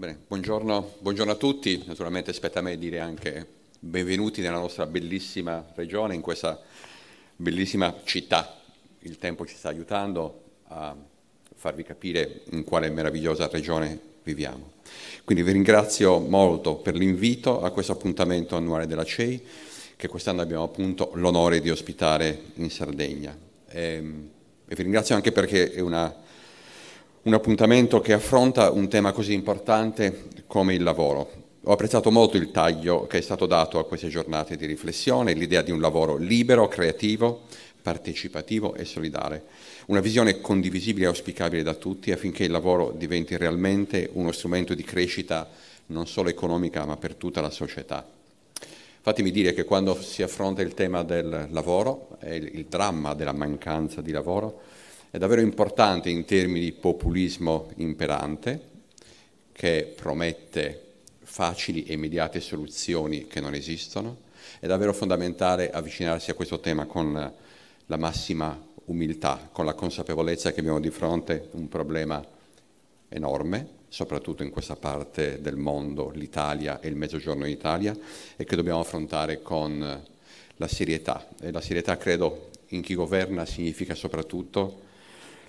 Bene, buongiorno, buongiorno, a tutti, naturalmente spetta a me dire anche benvenuti nella nostra bellissima regione, in questa bellissima città. Il tempo ci sta aiutando a farvi capire in quale meravigliosa regione viviamo. Quindi vi ringrazio molto per l'invito a questo appuntamento annuale della CEI che quest'anno abbiamo appunto l'onore di ospitare in Sardegna. E, ehm, e vi ringrazio anche perché è una un appuntamento che affronta un tema così importante come il lavoro. Ho apprezzato molto il taglio che è stato dato a queste giornate di riflessione, l'idea di un lavoro libero, creativo, partecipativo e solidale. Una visione condivisibile e auspicabile da tutti affinché il lavoro diventi realmente uno strumento di crescita non solo economica ma per tutta la società. Fatemi dire che quando si affronta il tema del lavoro e il dramma della mancanza di lavoro, è davvero importante in termini di populismo imperante che promette facili e immediate soluzioni che non esistono. È davvero fondamentale avvicinarsi a questo tema con la massima umiltà, con la consapevolezza che abbiamo di fronte un problema enorme, soprattutto in questa parte del mondo, l'Italia e il Mezzogiorno d'Italia, e che dobbiamo affrontare con la serietà. E la serietà, credo, in chi governa significa soprattutto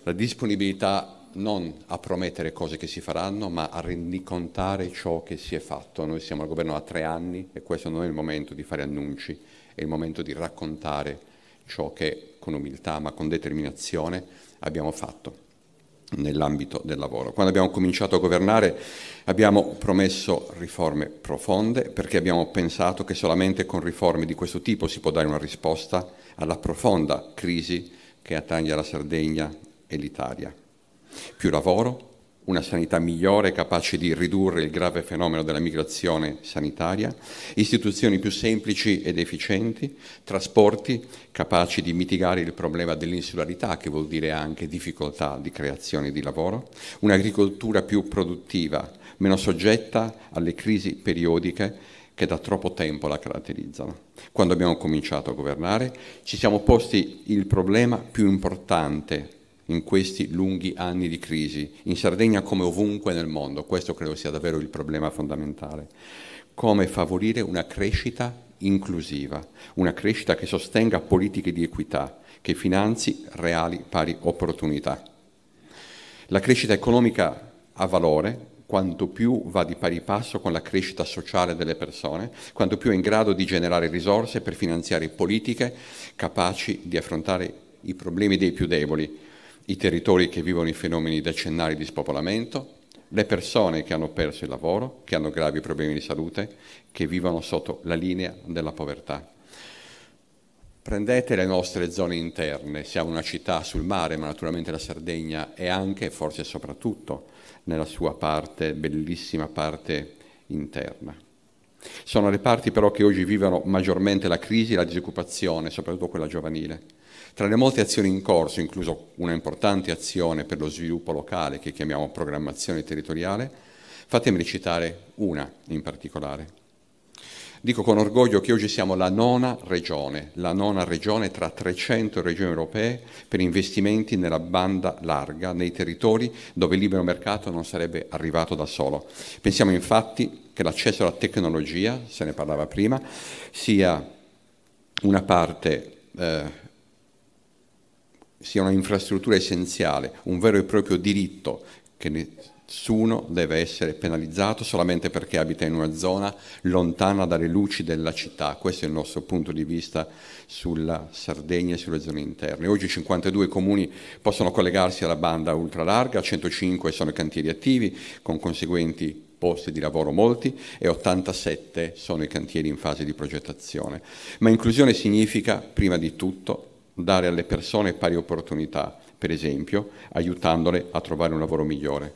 la disponibilità non a promettere cose che si faranno, ma a rendicontare ciò che si è fatto. Noi siamo al governo da tre anni e questo non è il momento di fare annunci, è il momento di raccontare ciò che con umiltà ma con determinazione abbiamo fatto nell'ambito del lavoro. Quando abbiamo cominciato a governare abbiamo promesso riforme profonde perché abbiamo pensato che solamente con riforme di questo tipo si può dare una risposta alla profonda crisi che attaglia la Sardegna e l'Italia. Più lavoro, una sanità migliore capace di ridurre il grave fenomeno della migrazione sanitaria, istituzioni più semplici ed efficienti, trasporti capaci di mitigare il problema dell'insularità, che vuol dire anche difficoltà di creazione di lavoro, un'agricoltura più produttiva, meno soggetta alle crisi periodiche che da troppo tempo la caratterizzano. Quando abbiamo cominciato a governare ci siamo posti il problema più importante in questi lunghi anni di crisi, in Sardegna come ovunque nel mondo, questo credo sia davvero il problema fondamentale, come favorire una crescita inclusiva, una crescita che sostenga politiche di equità, che finanzi reali pari opportunità. La crescita economica ha valore quanto più va di pari passo con la crescita sociale delle persone, quanto più è in grado di generare risorse per finanziare politiche capaci di affrontare i problemi dei più deboli, i territori che vivono i fenomeni decennali di spopolamento, le persone che hanno perso il lavoro, che hanno gravi problemi di salute, che vivono sotto la linea della povertà. Prendete le nostre zone interne, siamo una città sul mare, ma naturalmente la Sardegna è anche e forse soprattutto nella sua parte, bellissima parte interna. Sono le parti però che oggi vivono maggiormente la crisi e la disoccupazione, soprattutto quella giovanile tra le molte azioni in corso, incluso una importante azione per lo sviluppo locale che chiamiamo programmazione territoriale, fatemi citare una in particolare. Dico con orgoglio che oggi siamo la nona regione, la nona regione tra 300 regioni europee per investimenti nella banda larga, nei territori dove il libero mercato non sarebbe arrivato da solo. Pensiamo infatti che l'accesso alla tecnologia, se ne parlava prima, sia una parte eh, sia un'infrastruttura essenziale, un vero e proprio diritto che nessuno deve essere penalizzato solamente perché abita in una zona lontana dalle luci della città. Questo è il nostro punto di vista sulla Sardegna e sulle zone interne. Oggi 52 comuni possono collegarsi alla banda ultralarga, 105 sono i cantieri attivi con conseguenti posti di lavoro molti e 87 sono i cantieri in fase di progettazione. Ma inclusione significa prima di tutto dare alle persone pari opportunità, per esempio, aiutandole a trovare un lavoro migliore.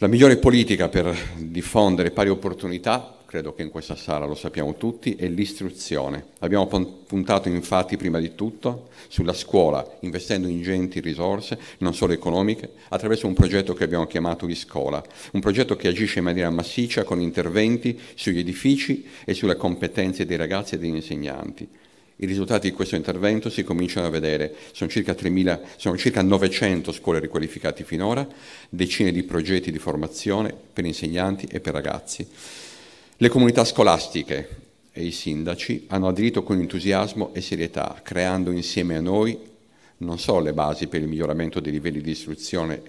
La migliore politica per diffondere pari opportunità, credo che in questa sala lo sappiamo tutti, è l'istruzione. Abbiamo puntato infatti prima di tutto sulla scuola, investendo ingenti risorse, non solo economiche, attraverso un progetto che abbiamo chiamato Iscola, un progetto che agisce in maniera massiccia con interventi sugli edifici e sulle competenze dei ragazzi e degli insegnanti i risultati di questo intervento si cominciano a vedere, sono circa, 3.000, sono circa 900 scuole riqualificate finora, decine di progetti di formazione per insegnanti e per ragazzi. Le comunità scolastiche e i sindaci hanno aderito con entusiasmo e serietà, creando insieme a noi non solo le basi per il miglioramento dei livelli di istruzione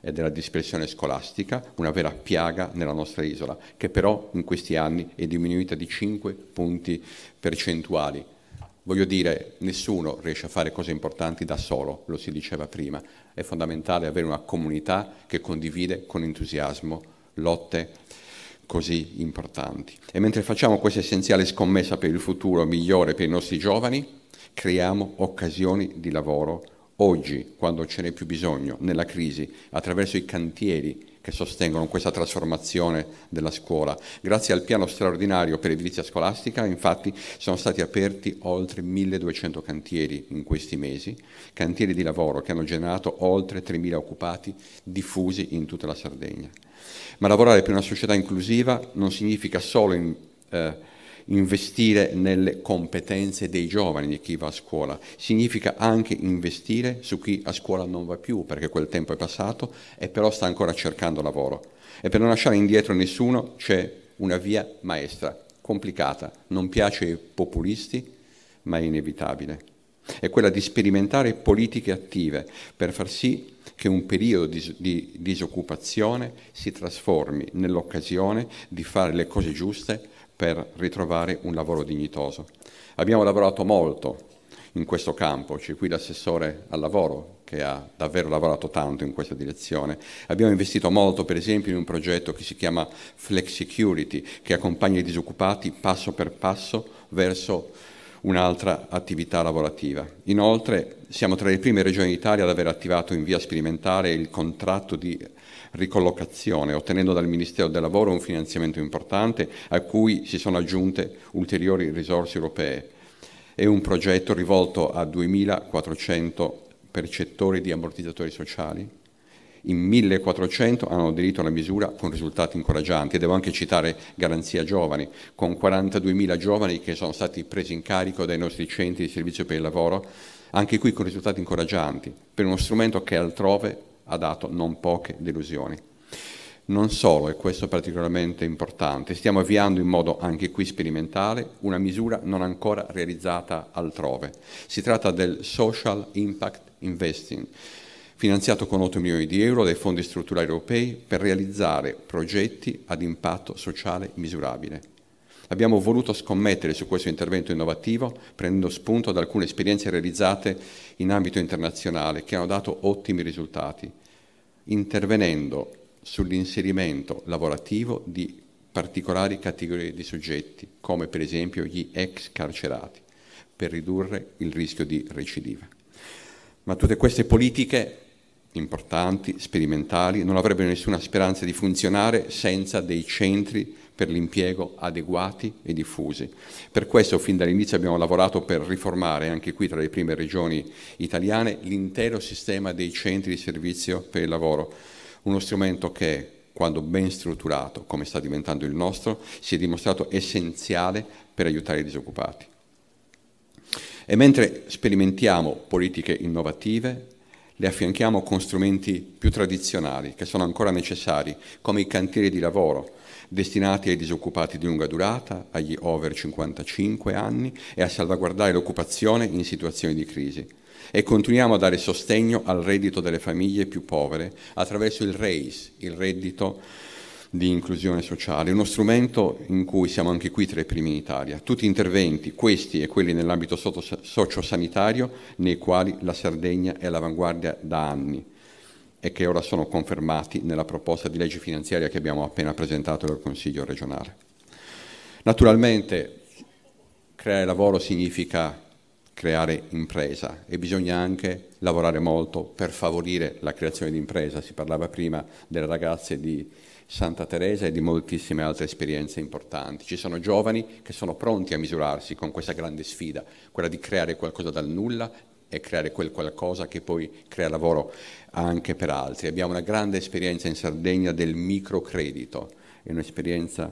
e della dispersione scolastica, una vera piaga nella nostra isola, che però in questi anni è diminuita di 5 punti percentuali Voglio dire, nessuno riesce a fare cose importanti da solo, lo si diceva prima, è fondamentale avere una comunità che condivide con entusiasmo lotte così importanti. E mentre facciamo questa essenziale scommessa per il futuro migliore per i nostri giovani, creiamo occasioni di lavoro oggi, quando ce n'è più bisogno, nella crisi, attraverso i cantieri che sostengono questa trasformazione della scuola. Grazie al piano straordinario per edilizia scolastica, infatti, sono stati aperti oltre 1200 cantieri in questi mesi, cantieri di lavoro che hanno generato oltre 3000 occupati diffusi in tutta la Sardegna. Ma lavorare per una società inclusiva non significa solo in, eh, investire nelle competenze dei giovani, di chi va a scuola, significa anche investire su chi a scuola non va più perché quel tempo è passato e però sta ancora cercando lavoro. E per non lasciare indietro nessuno c'è una via maestra, complicata, non piace ai populisti, ma è inevitabile. È quella di sperimentare politiche attive per far sì che un periodo di, di disoccupazione si trasformi nell'occasione di fare le cose giuste per ritrovare un lavoro dignitoso. Abbiamo lavorato molto in questo campo, c'è qui l'assessore al lavoro che ha davvero lavorato tanto in questa direzione. Abbiamo investito molto per esempio in un progetto che si chiama Flex Security che accompagna i disoccupati passo per passo verso un'altra attività lavorativa. Inoltre siamo tra le prime regioni d'Italia ad aver attivato in via sperimentale il contratto di ricollocazione, ottenendo dal Ministero del Lavoro un finanziamento importante a cui si sono aggiunte ulteriori risorse europee. È un progetto rivolto a 2.400 percettori di ammortizzatori sociali in 1400 hanno aderito alla misura con risultati incoraggianti. Devo anche citare Garanzia Giovani, con 42.000 giovani che sono stati presi in carico dai nostri centri di servizio per il lavoro, anche qui con risultati incoraggianti, per uno strumento che altrove ha dato non poche delusioni. Non solo, e questo è particolarmente importante, stiamo avviando in modo anche qui sperimentale una misura non ancora realizzata altrove. Si tratta del Social Impact Investing finanziato con 8 milioni di euro dai fondi strutturali europei per realizzare progetti ad impatto sociale misurabile. Abbiamo voluto scommettere su questo intervento innovativo prendendo spunto da alcune esperienze realizzate in ambito internazionale che hanno dato ottimi risultati, intervenendo sull'inserimento lavorativo di particolari categorie di soggetti, come per esempio gli ex carcerati, per ridurre il rischio di recidiva. Ma tutte queste politiche importanti, sperimentali, non avrebbero nessuna speranza di funzionare senza dei centri per l'impiego adeguati e diffusi. Per questo fin dall'inizio abbiamo lavorato per riformare, anche qui tra le prime regioni italiane, l'intero sistema dei centri di servizio per il lavoro, uno strumento che quando ben strutturato, come sta diventando il nostro, si è dimostrato essenziale per aiutare i disoccupati. E mentre sperimentiamo politiche innovative, le affianchiamo con strumenti più tradizionali che sono ancora necessari, come i cantieri di lavoro destinati ai disoccupati di lunga durata, agli over 55 anni e a salvaguardare l'occupazione in situazioni di crisi. E continuiamo a dare sostegno al reddito delle famiglie più povere attraverso il REIS, il reddito di inclusione sociale, uno strumento in cui siamo anche qui tra i primi in Italia. Tutti interventi, questi e quelli nell'ambito sociosanitario, nei quali la Sardegna è all'avanguardia da anni e che ora sono confermati nella proposta di legge finanziaria che abbiamo appena presentato al Consiglio regionale. Naturalmente creare lavoro significa creare impresa e bisogna anche lavorare molto per favorire la creazione di impresa. Si parlava prima delle ragazze di Santa Teresa e di moltissime altre esperienze importanti. Ci sono giovani che sono pronti a misurarsi con questa grande sfida, quella di creare qualcosa dal nulla e creare quel qualcosa che poi crea lavoro anche per altri. Abbiamo una grande esperienza in Sardegna del microcredito, è un'esperienza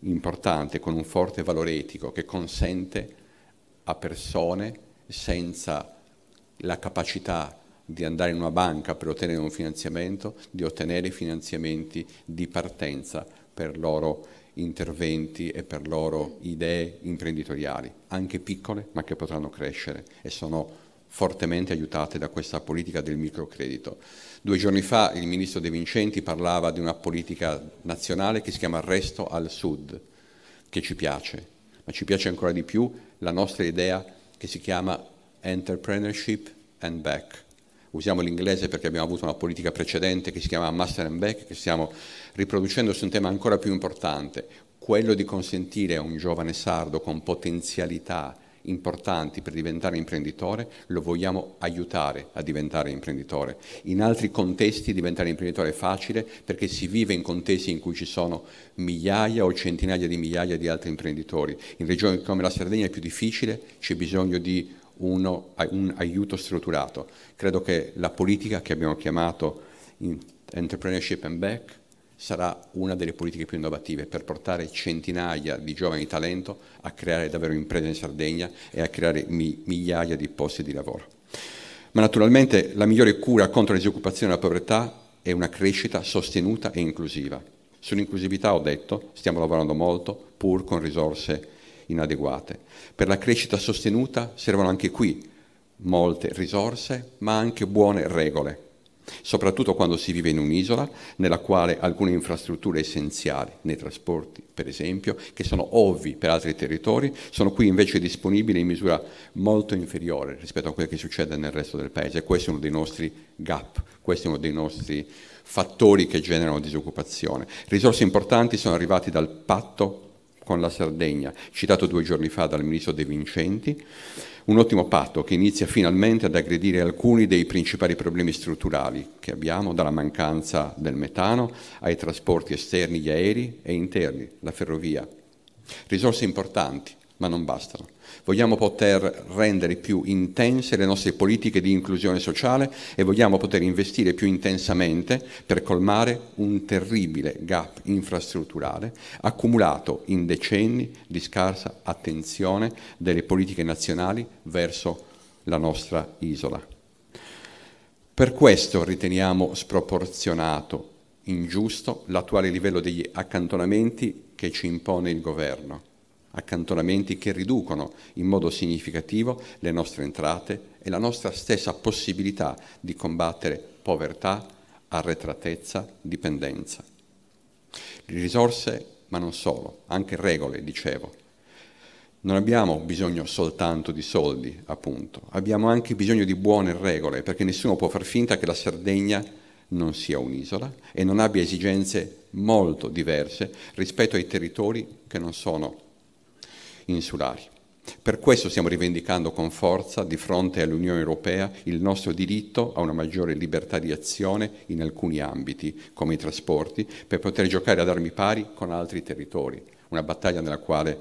importante con un forte valore etico che consente a persone senza la capacità di di andare in una banca per ottenere un finanziamento, di ottenere finanziamenti di partenza per loro interventi e per loro idee imprenditoriali, anche piccole, ma che potranno crescere e sono fortemente aiutate da questa politica del microcredito. Due giorni fa il ministro De Vincenti parlava di una politica nazionale che si chiama Resto al Sud, che ci piace, ma ci piace ancora di più la nostra idea che si chiama Entrepreneurship and Back, usiamo l'inglese perché abbiamo avuto una politica precedente che si chiama Master and Back, che stiamo riproducendo su un tema ancora più importante, quello di consentire a un giovane sardo con potenzialità importanti per diventare imprenditore, lo vogliamo aiutare a diventare imprenditore. In altri contesti diventare imprenditore è facile perché si vive in contesti in cui ci sono migliaia o centinaia di migliaia di altri imprenditori. In regioni come la Sardegna è più difficile, c'è bisogno di uno, un aiuto strutturato. Credo che la politica che abbiamo chiamato Entrepreneurship and Back sarà una delle politiche più innovative per portare centinaia di giovani talento a creare davvero imprese in Sardegna e a creare migliaia di posti di lavoro. Ma naturalmente la migliore cura contro la disoccupazione e la povertà è una crescita sostenuta e inclusiva. Sull'inclusività ho detto, stiamo lavorando molto, pur con risorse inadeguate. Per la crescita sostenuta servono anche qui molte risorse, ma anche buone regole, soprattutto quando si vive in un'isola nella quale alcune infrastrutture essenziali, nei trasporti per esempio, che sono ovvi per altri territori, sono qui invece disponibili in misura molto inferiore rispetto a quel che succede nel resto del paese. Questo è uno dei nostri gap, questo è uno dei nostri fattori che generano disoccupazione. Risorse importanti sono arrivate dal patto con la Sardegna, citato due giorni fa dal ministro De Vincenti, un ottimo patto che inizia finalmente ad aggredire alcuni dei principali problemi strutturali che abbiamo, dalla mancanza del metano ai trasporti esterni, gli aerei e interni, la ferrovia. Risorse importanti ma non bastano. Vogliamo poter rendere più intense le nostre politiche di inclusione sociale e vogliamo poter investire più intensamente per colmare un terribile gap infrastrutturale accumulato in decenni di scarsa attenzione delle politiche nazionali verso la nostra isola. Per questo riteniamo sproporzionato, ingiusto, l'attuale livello degli accantonamenti che ci impone il governo accantonamenti che riducono in modo significativo le nostre entrate e la nostra stessa possibilità di combattere povertà, arretratezza, dipendenza. Risorse, ma non solo, anche regole, dicevo. Non abbiamo bisogno soltanto di soldi, appunto, abbiamo anche bisogno di buone regole, perché nessuno può far finta che la Sardegna non sia un'isola e non abbia esigenze molto diverse rispetto ai territori che non sono insulari. Per questo stiamo rivendicando con forza di fronte all'Unione Europea il nostro diritto a una maggiore libertà di azione in alcuni ambiti, come i trasporti, per poter giocare ad armi pari con altri territori, una battaglia nella quale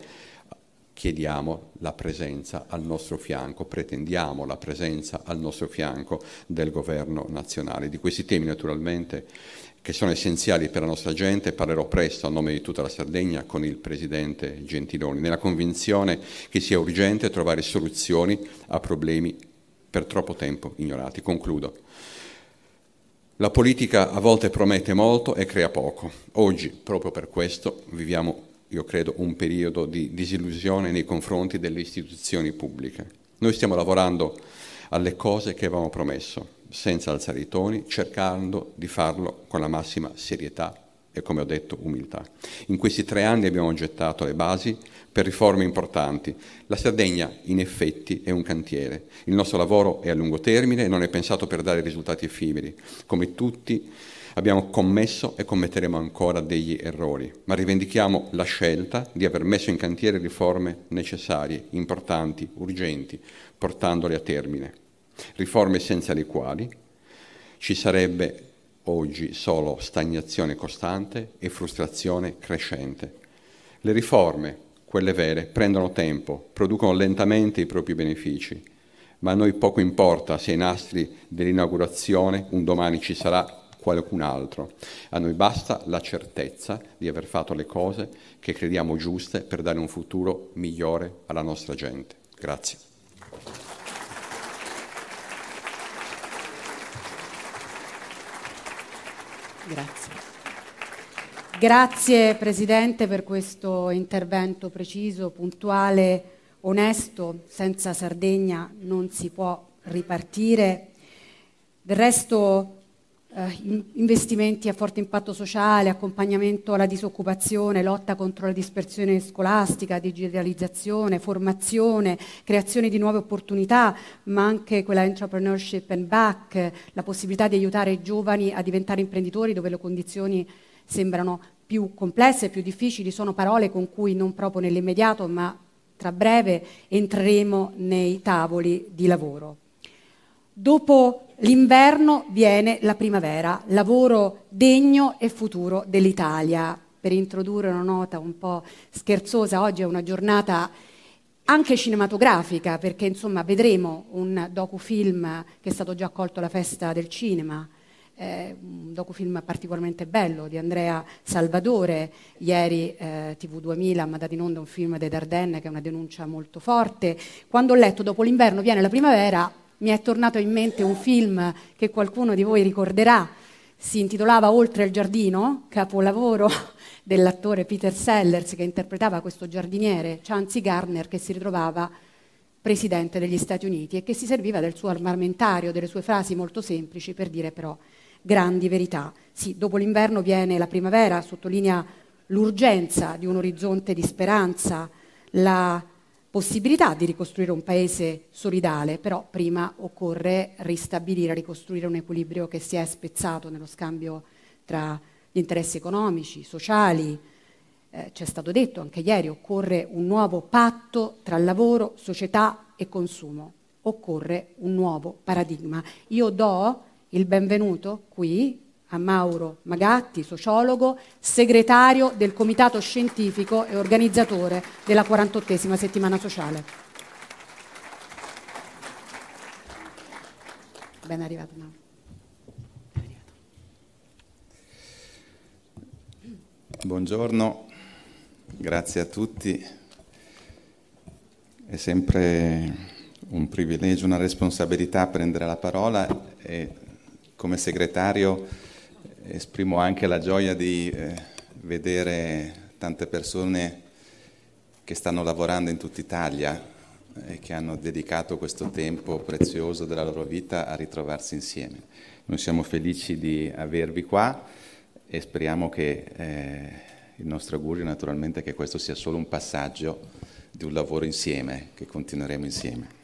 chiediamo la presenza al nostro fianco, pretendiamo la presenza al nostro fianco del governo nazionale. Di questi temi naturalmente che sono essenziali per la nostra gente. Parlerò presto a nome di tutta la Sardegna con il Presidente Gentiloni, nella convinzione che sia urgente trovare soluzioni a problemi per troppo tempo ignorati. Concludo. La politica a volte promette molto e crea poco. Oggi, proprio per questo, viviamo, io credo, un periodo di disillusione nei confronti delle istituzioni pubbliche. Noi stiamo lavorando alle cose che avevamo promesso, senza alzare i toni, cercando di farlo con la massima serietà e, come ho detto, umiltà. In questi tre anni abbiamo gettato le basi per riforme importanti. La Sardegna, in effetti, è un cantiere. Il nostro lavoro è a lungo termine e non è pensato per dare risultati effimeri. Come tutti abbiamo commesso e commetteremo ancora degli errori, ma rivendichiamo la scelta di aver messo in cantiere riforme necessarie, importanti, urgenti, portandole a termine riforme senza le quali ci sarebbe oggi solo stagnazione costante e frustrazione crescente. Le riforme, quelle vere, prendono tempo, producono lentamente i propri benefici, ma a noi poco importa se ai nastri dell'inaugurazione un domani ci sarà qualcun altro. A noi basta la certezza di aver fatto le cose che crediamo giuste per dare un futuro migliore alla nostra gente. Grazie. Grazie. Grazie Presidente per questo intervento preciso, puntuale, onesto. Senza Sardegna non si può ripartire. Del resto eh, investimenti a forte impatto sociale, accompagnamento alla disoccupazione, lotta contro la dispersione scolastica, digitalizzazione, formazione, creazione di nuove opportunità, ma anche quella entrepreneurship and back, la possibilità di aiutare i giovani a diventare imprenditori dove le condizioni sembrano più complesse, più difficili, sono parole con cui non proprio nell'immediato, ma tra breve entreremo nei tavoli di lavoro. Dopo l'inverno viene la primavera, lavoro degno e futuro dell'Italia. Per introdurre una nota un po' scherzosa, oggi è una giornata anche cinematografica, perché insomma vedremo un docufilm che è stato già accolto alla festa del cinema, eh, un docufilm particolarmente bello di Andrea Salvatore, ieri eh, TV2000 ha mandato in onda un film dei Dardenne che è una denuncia molto forte. Quando ho letto dopo l'inverno viene la primavera, mi è tornato in mente un film che qualcuno di voi ricorderà, si intitolava Oltre il giardino, capolavoro dell'attore Peter Sellers che interpretava questo giardiniere, Chancy Garner che si ritrovava presidente degli Stati Uniti e che si serviva del suo armamentario, delle sue frasi molto semplici per dire però grandi verità. Sì, dopo l'inverno viene la primavera, sottolinea l'urgenza di un orizzonte di speranza, la possibilità di ricostruire un paese solidale, però prima occorre ristabilire, ricostruire un equilibrio che si è spezzato nello scambio tra gli interessi economici, sociali. Eh, ci stato detto anche ieri, occorre un nuovo patto tra lavoro, società e consumo, occorre un nuovo paradigma. Io do il benvenuto qui a Mauro Magatti, sociologo, segretario del Comitato Scientifico e organizzatore della 48esima settimana sociale. Ben arrivato Mauro. Buongiorno, grazie a tutti. È sempre un privilegio, una responsabilità prendere la parola e come segretario esprimo anche la gioia di eh, vedere tante persone che stanno lavorando in tutta Italia e che hanno dedicato questo tempo prezioso della loro vita a ritrovarsi insieme. Noi siamo felici di avervi qua e speriamo che eh, il nostro augurio naturalmente che questo sia solo un passaggio di un lavoro insieme, che continueremo insieme.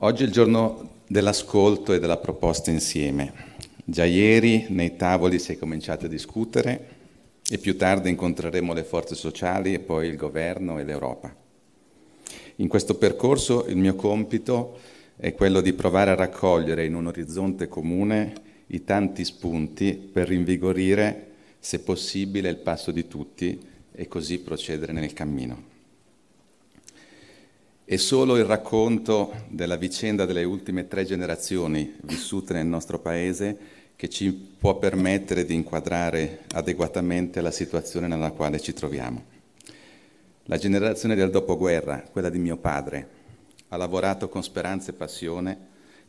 Oggi è il giorno dell'ascolto e della proposta insieme. Già ieri nei tavoli si è cominciato a discutere e più tardi incontreremo le forze sociali e poi il governo e l'Europa. In questo percorso il mio compito è quello di provare a raccogliere in un orizzonte comune i tanti spunti per rinvigorire, se possibile, il passo di tutti e così procedere nel cammino. È solo il racconto della vicenda delle ultime tre generazioni vissute nel nostro Paese che ci può permettere di inquadrare adeguatamente la situazione nella quale ci troviamo. La generazione del dopoguerra, quella di mio padre, ha lavorato con speranza e passione,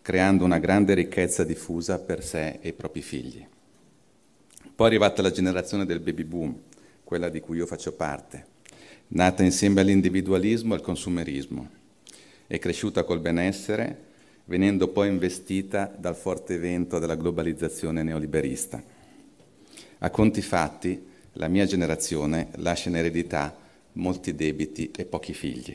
creando una grande ricchezza diffusa per sé e i propri figli. Poi è arrivata la generazione del baby boom, quella di cui io faccio parte nata insieme all'individualismo e al consumerismo, è cresciuta col benessere, venendo poi investita dal forte vento della globalizzazione neoliberista. A conti fatti, la mia generazione lascia in eredità molti debiti e pochi figli.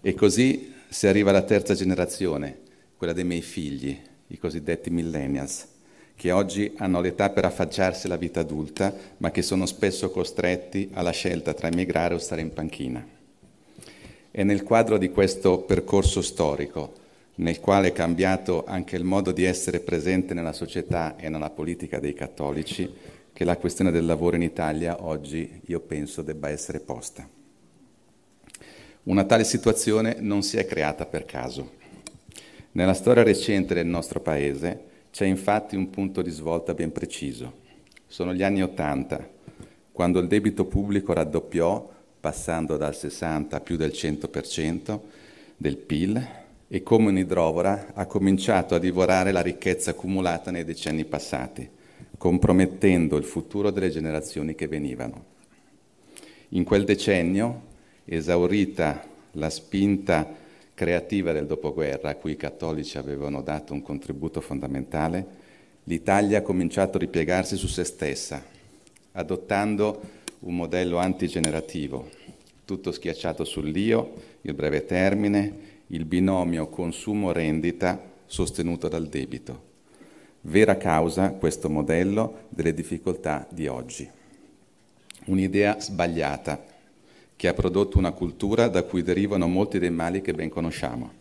E così si arriva alla terza generazione, quella dei miei figli, i cosiddetti millennials, che oggi hanno l'età per affacciarsi alla vita adulta, ma che sono spesso costretti alla scelta tra emigrare o stare in panchina. È nel quadro di questo percorso storico, nel quale è cambiato anche il modo di essere presente nella società e nella politica dei cattolici, che la questione del lavoro in Italia oggi io penso debba essere posta. Una tale situazione non si è creata per caso. Nella storia recente del nostro Paese, c'è infatti un punto di svolta ben preciso. Sono gli anni Ottanta, quando il debito pubblico raddoppiò, passando dal 60 a più del 100% del PIL, e come un'idrovora ha cominciato a divorare la ricchezza accumulata nei decenni passati, compromettendo il futuro delle generazioni che venivano. In quel decennio, esaurita la spinta creativa del dopoguerra, a cui i cattolici avevano dato un contributo fondamentale, l'Italia ha cominciato a ripiegarsi su se stessa, adottando un modello antigenerativo, tutto schiacciato sull'io, il breve termine, il binomio consumo-rendita sostenuto dal debito. Vera causa, questo modello, delle difficoltà di oggi. Un'idea sbagliata che ha prodotto una cultura da cui derivano molti dei mali che ben conosciamo.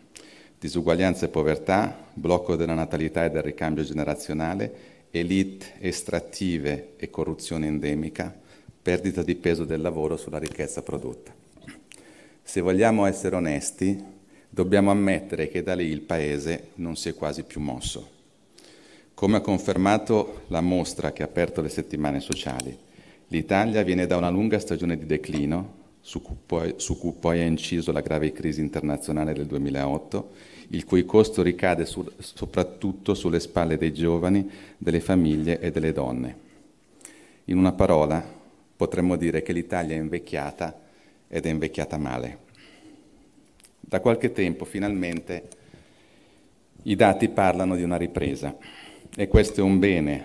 Disuguaglianza e povertà, blocco della natalità e del ricambio generazionale, elite estrattive e corruzione endemica, perdita di peso del lavoro sulla ricchezza prodotta. Se vogliamo essere onesti, dobbiamo ammettere che da lì il Paese non si è quasi più mosso. Come ha confermato la mostra che ha aperto le settimane sociali, l'Italia viene da una lunga stagione di declino su cui, poi, su cui poi è inciso la grave crisi internazionale del 2008, il cui costo ricade su, soprattutto sulle spalle dei giovani, delle famiglie e delle donne. In una parola, potremmo dire che l'Italia è invecchiata ed è invecchiata male. Da qualche tempo, finalmente, i dati parlano di una ripresa e questo è un bene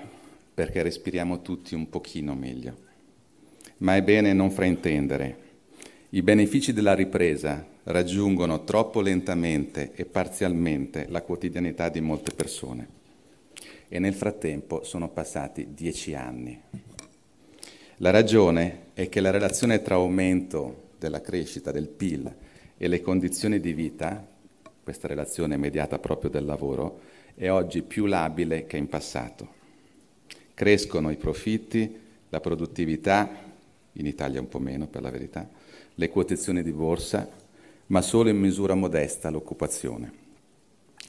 perché respiriamo tutti un pochino meglio. Ma è bene non fraintendere i benefici della ripresa raggiungono troppo lentamente e parzialmente la quotidianità di molte persone e nel frattempo sono passati dieci anni. La ragione è che la relazione tra aumento della crescita del PIL e le condizioni di vita, questa relazione mediata proprio del lavoro, è oggi più labile che in passato. Crescono i profitti, la produttività, in Italia un po' meno per la verità, le quotazioni di borsa, ma solo in misura modesta l'occupazione.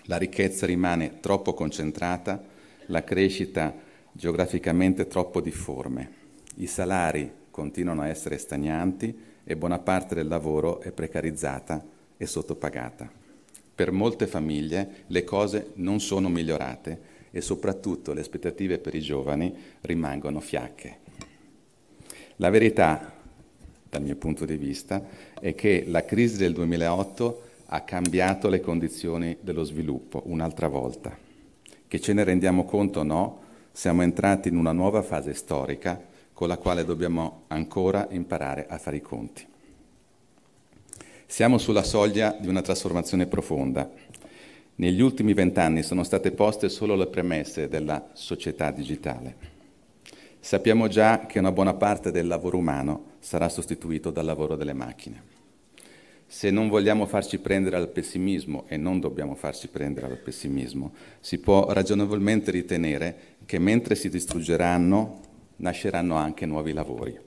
La ricchezza rimane troppo concentrata, la crescita geograficamente troppo difforme. I salari continuano a essere stagnanti e buona parte del lavoro è precarizzata e sottopagata. Per molte famiglie le cose non sono migliorate e soprattutto le aspettative per i giovani rimangono fiacche. La verità dal mio punto di vista, è che la crisi del 2008 ha cambiato le condizioni dello sviluppo un'altra volta. Che ce ne rendiamo conto o no, siamo entrati in una nuova fase storica con la quale dobbiamo ancora imparare a fare i conti. Siamo sulla soglia di una trasformazione profonda. Negli ultimi vent'anni sono state poste solo le premesse della società digitale. Sappiamo già che una buona parte del lavoro umano sarà sostituito dal lavoro delle macchine. Se non vogliamo farci prendere al pessimismo, e non dobbiamo farci prendere al pessimismo, si può ragionevolmente ritenere che mentre si distruggeranno, nasceranno anche nuovi lavori.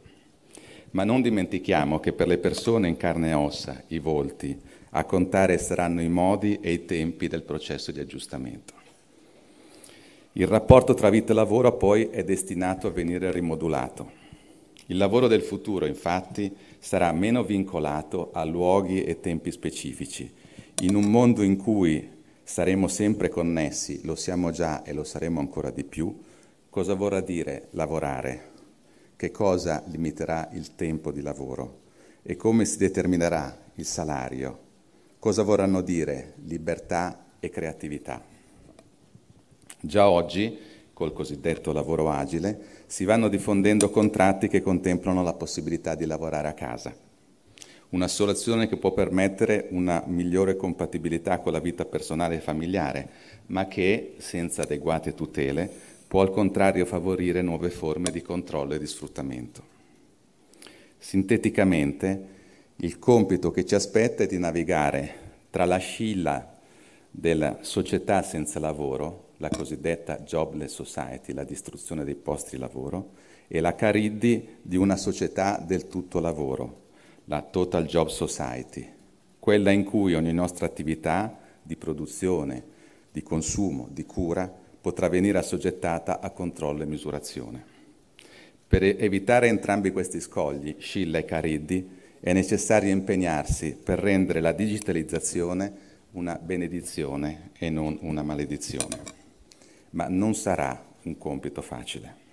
Ma non dimentichiamo che per le persone in carne e ossa, i volti, a contare saranno i modi e i tempi del processo di aggiustamento. Il rapporto tra vita e lavoro poi è destinato a venire rimodulato. Il lavoro del futuro, infatti, sarà meno vincolato a luoghi e tempi specifici. In un mondo in cui saremo sempre connessi, lo siamo già e lo saremo ancora di più, cosa vorrà dire lavorare? Che cosa limiterà il tempo di lavoro? E come si determinerà il salario? Cosa vorranno dire libertà e creatività? Già oggi, col cosiddetto lavoro agile, si vanno diffondendo contratti che contemplano la possibilità di lavorare a casa. Una soluzione che può permettere una migliore compatibilità con la vita personale e familiare, ma che, senza adeguate tutele, può al contrario favorire nuove forme di controllo e di sfruttamento. Sinteticamente, il compito che ci aspetta è di navigare tra la scilla della società senza lavoro la cosiddetta jobless society, la distruzione dei posti di lavoro, e la Cariddi di una società del tutto lavoro, la Total Job Society, quella in cui ogni nostra attività di produzione, di consumo, di cura potrà venire assoggettata a controllo e misurazione. Per evitare entrambi questi scogli, Scilla e Cariddi, è necessario impegnarsi per rendere la digitalizzazione una benedizione e non una maledizione ma non sarà un compito facile.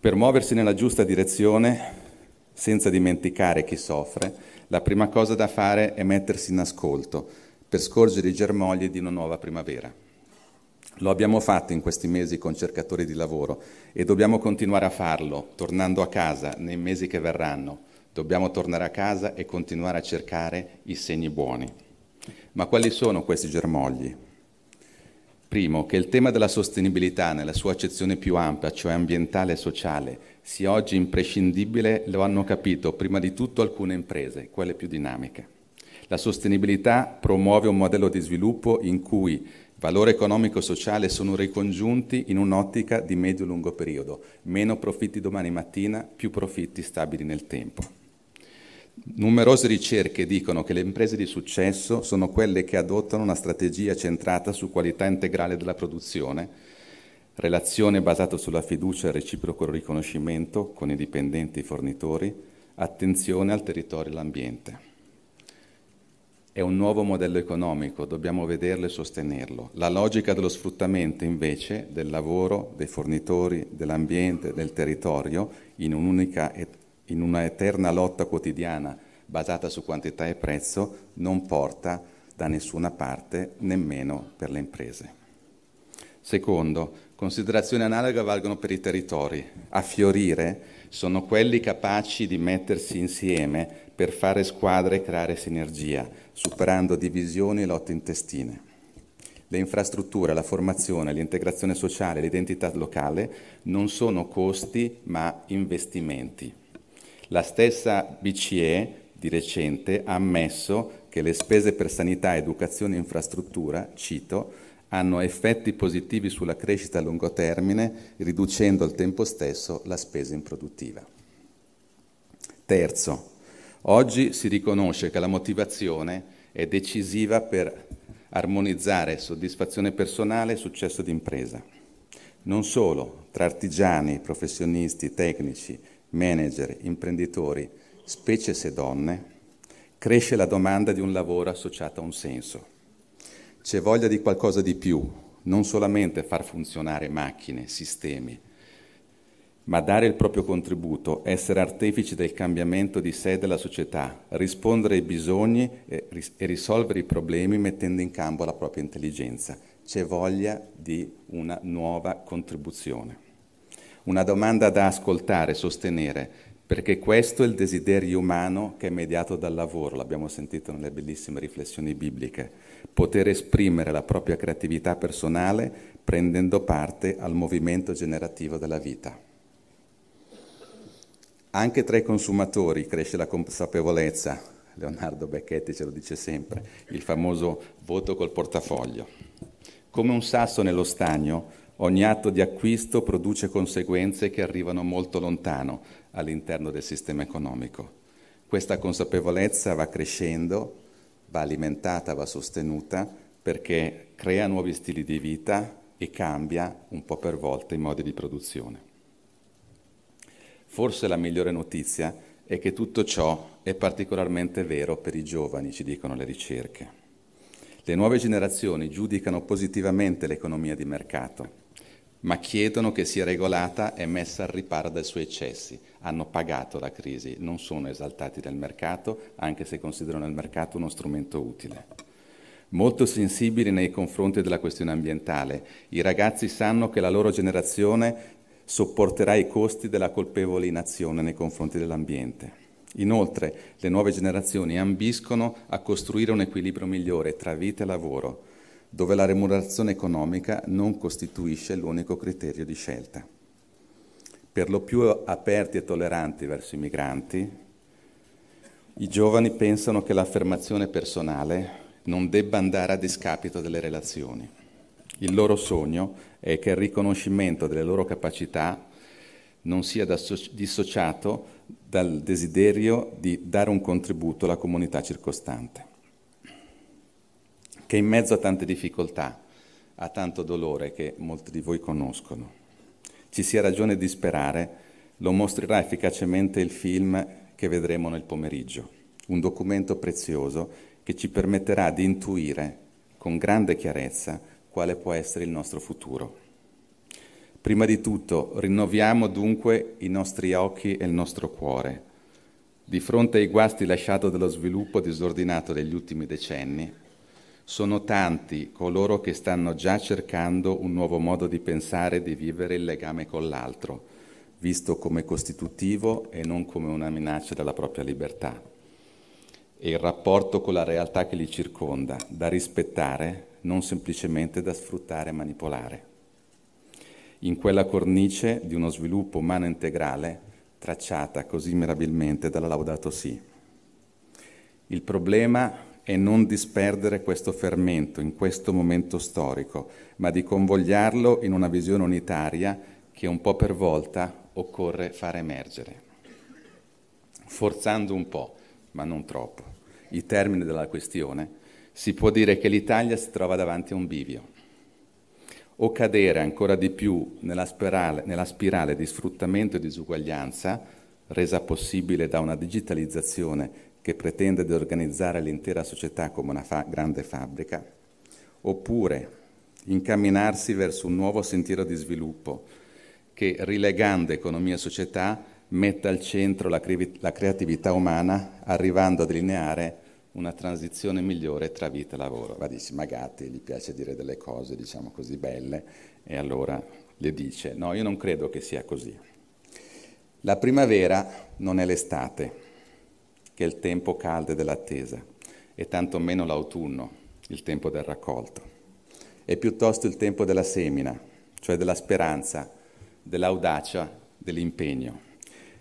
Per muoversi nella giusta direzione, senza dimenticare chi soffre, la prima cosa da fare è mettersi in ascolto per scorgere i germogli di una nuova primavera. Lo abbiamo fatto in questi mesi con cercatori di lavoro e dobbiamo continuare a farlo, tornando a casa nei mesi che verranno. Dobbiamo tornare a casa e continuare a cercare i segni buoni. Ma quali sono questi germogli? Primo, che il tema della sostenibilità nella sua accezione più ampia, cioè ambientale e sociale, sia oggi imprescindibile lo hanno capito prima di tutto alcune imprese, quelle più dinamiche. La sostenibilità promuove un modello di sviluppo in cui valore economico e sociale sono ricongiunti in un'ottica di medio-lungo periodo, meno profitti domani mattina, più profitti stabili nel tempo. Numerose ricerche dicono che le imprese di successo sono quelle che adottano una strategia centrata su qualità integrale della produzione, relazione basata sulla fiducia e reciproco riconoscimento con i dipendenti e i fornitori, attenzione al territorio e all'ambiente. È un nuovo modello economico, dobbiamo vederlo e sostenerlo. La logica dello sfruttamento invece del lavoro, dei fornitori, dell'ambiente, del territorio in un'unica età in una eterna lotta quotidiana basata su quantità e prezzo non porta da nessuna parte nemmeno per le imprese. Secondo, considerazioni analoghe valgono per i territori. A fiorire sono quelli capaci di mettersi insieme per fare squadre e creare sinergia, superando divisioni e lotte intestine. Le infrastrutture, la formazione, l'integrazione sociale, l'identità locale non sono costi ma investimenti. La stessa BCE di recente ha ammesso che le spese per sanità, educazione e infrastruttura, cito, hanno effetti positivi sulla crescita a lungo termine, riducendo al tempo stesso la spesa improduttiva. Terzo, oggi si riconosce che la motivazione è decisiva per armonizzare soddisfazione personale e successo d'impresa. Non solo, tra artigiani, professionisti, tecnici manager, imprenditori, specie se donne, cresce la domanda di un lavoro associato a un senso. C'è voglia di qualcosa di più, non solamente far funzionare macchine, sistemi, ma dare il proprio contributo, essere artefici del cambiamento di sé e della società, rispondere ai bisogni e, ris- e risolvere i problemi mettendo in campo la propria intelligenza. C'è voglia di una nuova contribuzione una domanda da ascoltare, sostenere, perché questo è il desiderio umano che è mediato dal lavoro, l'abbiamo sentito nelle bellissime riflessioni bibliche, poter esprimere la propria creatività personale prendendo parte al movimento generativo della vita. Anche tra i consumatori cresce la consapevolezza, Leonardo Becchetti ce lo dice sempre, il famoso voto col portafoglio. Come un sasso nello stagno, Ogni atto di acquisto produce conseguenze che arrivano molto lontano all'interno del sistema economico. Questa consapevolezza va crescendo, va alimentata, va sostenuta perché crea nuovi stili di vita e cambia un po' per volta i modi di produzione. Forse la migliore notizia è che tutto ciò è particolarmente vero per i giovani, ci dicono le ricerche. Le nuove generazioni giudicano positivamente l'economia di mercato ma chiedono che sia regolata e messa al riparo dai suoi eccessi. Hanno pagato la crisi, non sono esaltati dal mercato, anche se considerano il mercato uno strumento utile. Molto sensibili nei confronti della questione ambientale, i ragazzi sanno che la loro generazione sopporterà i costi della colpevole inazione nei confronti dell'ambiente. Inoltre, le nuove generazioni ambiscono a costruire un equilibrio migliore tra vita e lavoro, dove la remunerazione economica non costituisce l'unico criterio di scelta. Per lo più aperti e tolleranti verso i migranti, i giovani pensano che l'affermazione personale non debba andare a discapito delle relazioni. Il loro sogno è che il riconoscimento delle loro capacità non sia dissociato dal desiderio di dare un contributo alla comunità circostante che in mezzo a tante difficoltà, a tanto dolore che molti di voi conoscono, ci sia ragione di sperare, lo mostrerà efficacemente il film che vedremo nel pomeriggio, un documento prezioso che ci permetterà di intuire con grande chiarezza quale può essere il nostro futuro. Prima di tutto, rinnoviamo dunque i nostri occhi e il nostro cuore. Di fronte ai guasti lasciati dallo sviluppo disordinato degli ultimi decenni, sono tanti coloro che stanno già cercando un nuovo modo di pensare e di vivere il legame con l'altro, visto come costitutivo e non come una minaccia della propria libertà. E il rapporto con la realtà che li circonda, da rispettare, non semplicemente da sfruttare e manipolare. In quella cornice di uno sviluppo umano integrale tracciata così mirabilmente dalla Laudato Si. Il problema e non disperdere questo fermento in questo momento storico, ma di convogliarlo in una visione unitaria che un po' per volta occorre far emergere, forzando un po', ma non troppo, i termini della questione, si può dire che l'Italia si trova davanti a un bivio. O cadere ancora di più nella spirale, nella spirale di sfruttamento e disuguaglianza, resa possibile da una digitalizzazione che pretende di organizzare l'intera società come una fa- grande fabbrica, oppure incamminarsi verso un nuovo sentiero di sviluppo che, rilegando economia e società, metta al centro la, cre- la creatività umana, arrivando a delineare una transizione migliore tra vita e lavoro. Va dici, Magatti gli piace dire delle cose, diciamo così, belle, e allora le dice, no, io non credo che sia così. La primavera non è l'estate, che è il tempo caldo dell'attesa, e tantomeno l'autunno, il tempo del raccolto. È piuttosto il tempo della semina, cioè della speranza, dell'audacia, dell'impegno,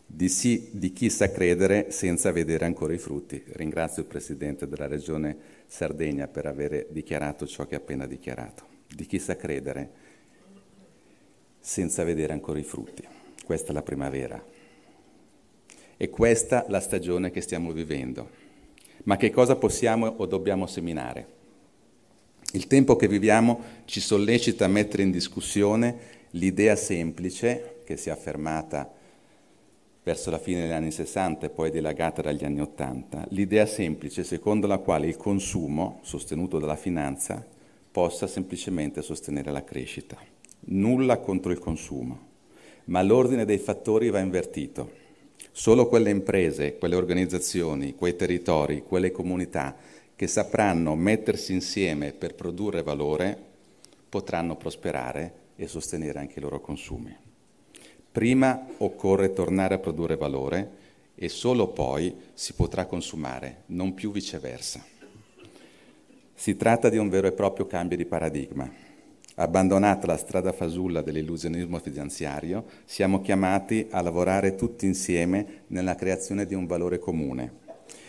di, sì, di chi sa credere senza vedere ancora i frutti. Ringrazio il Presidente della Regione Sardegna per aver dichiarato ciò che ha appena dichiarato. Di chi sa credere senza vedere ancora i frutti. Questa è la primavera. È questa la stagione che stiamo vivendo. Ma che cosa possiamo o dobbiamo seminare? Il tempo che viviamo ci sollecita a mettere in discussione l'idea semplice che si è affermata verso la fine degli anni 60 e poi dilagata dagli anni 80, l'idea semplice secondo la quale il consumo, sostenuto dalla finanza, possa semplicemente sostenere la crescita. Nulla contro il consumo, ma l'ordine dei fattori va invertito. Solo quelle imprese, quelle organizzazioni, quei territori, quelle comunità che sapranno mettersi insieme per produrre valore potranno prosperare e sostenere anche i loro consumi. Prima occorre tornare a produrre valore e solo poi si potrà consumare, non più viceversa. Si tratta di un vero e proprio cambio di paradigma. Abbandonata la strada fasulla dell'illusionismo finanziario, siamo chiamati a lavorare tutti insieme nella creazione di un valore comune,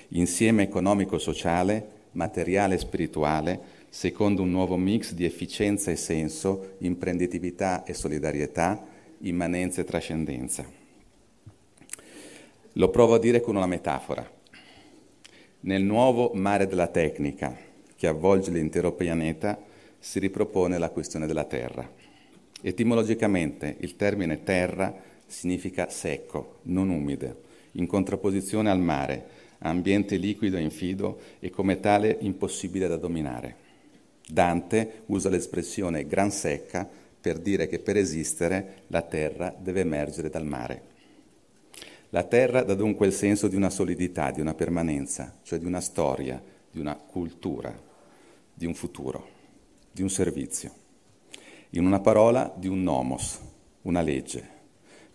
insieme economico-sociale, materiale e spirituale, secondo un nuovo mix di efficienza e senso, imprenditività e solidarietà, immanenza e trascendenza. Lo provo a dire con una metafora. Nel nuovo mare della tecnica che avvolge l'intero pianeta, si ripropone la questione della terra. Etimologicamente il termine terra significa secco, non umide, in contrapposizione al mare, ambiente liquido e infido e come tale impossibile da dominare. Dante usa l'espressione gran secca per dire che per esistere la terra deve emergere dal mare. La terra dà dunque il senso di una solidità, di una permanenza, cioè di una storia, di una cultura, di un futuro di un servizio. In una parola, di un nomos, una legge.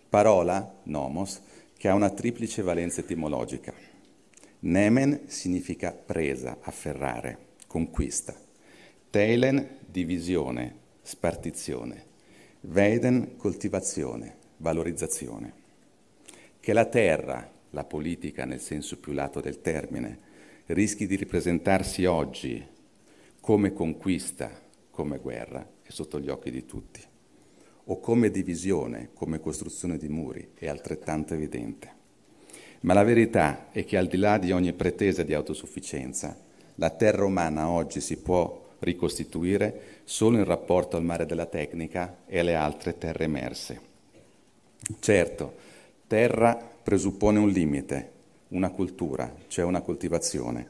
Parola, nomos, che ha una triplice valenza etimologica. Nemen significa presa, afferrare, conquista. Telen, divisione, spartizione. Veden, coltivazione, valorizzazione. Che la terra, la politica nel senso più lato del termine, rischi di ripresentarsi oggi come conquista, come guerra è sotto gli occhi di tutti, o come divisione, come costruzione di muri, è altrettanto evidente. Ma la verità è che al di là di ogni pretesa di autosufficienza, la terra umana oggi si può ricostituire solo in rapporto al mare della tecnica e alle altre terre emerse. Certo, terra presuppone un limite, una cultura, cioè una coltivazione,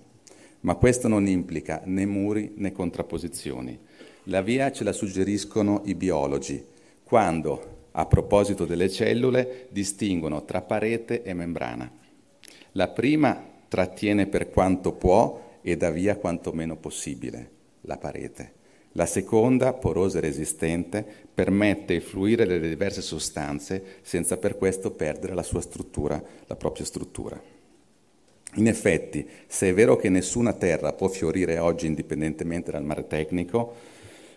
ma questo non implica né muri né contrapposizioni, la via ce la suggeriscono i biologi quando, a proposito delle cellule, distinguono tra parete e membrana. La prima trattiene per quanto può e dà via quanto meno possibile la parete. La seconda, porosa e resistente, permette il fluire delle diverse sostanze senza per questo perdere la sua struttura, la propria struttura. In effetti, se è vero che nessuna terra può fiorire oggi indipendentemente dal mare tecnico,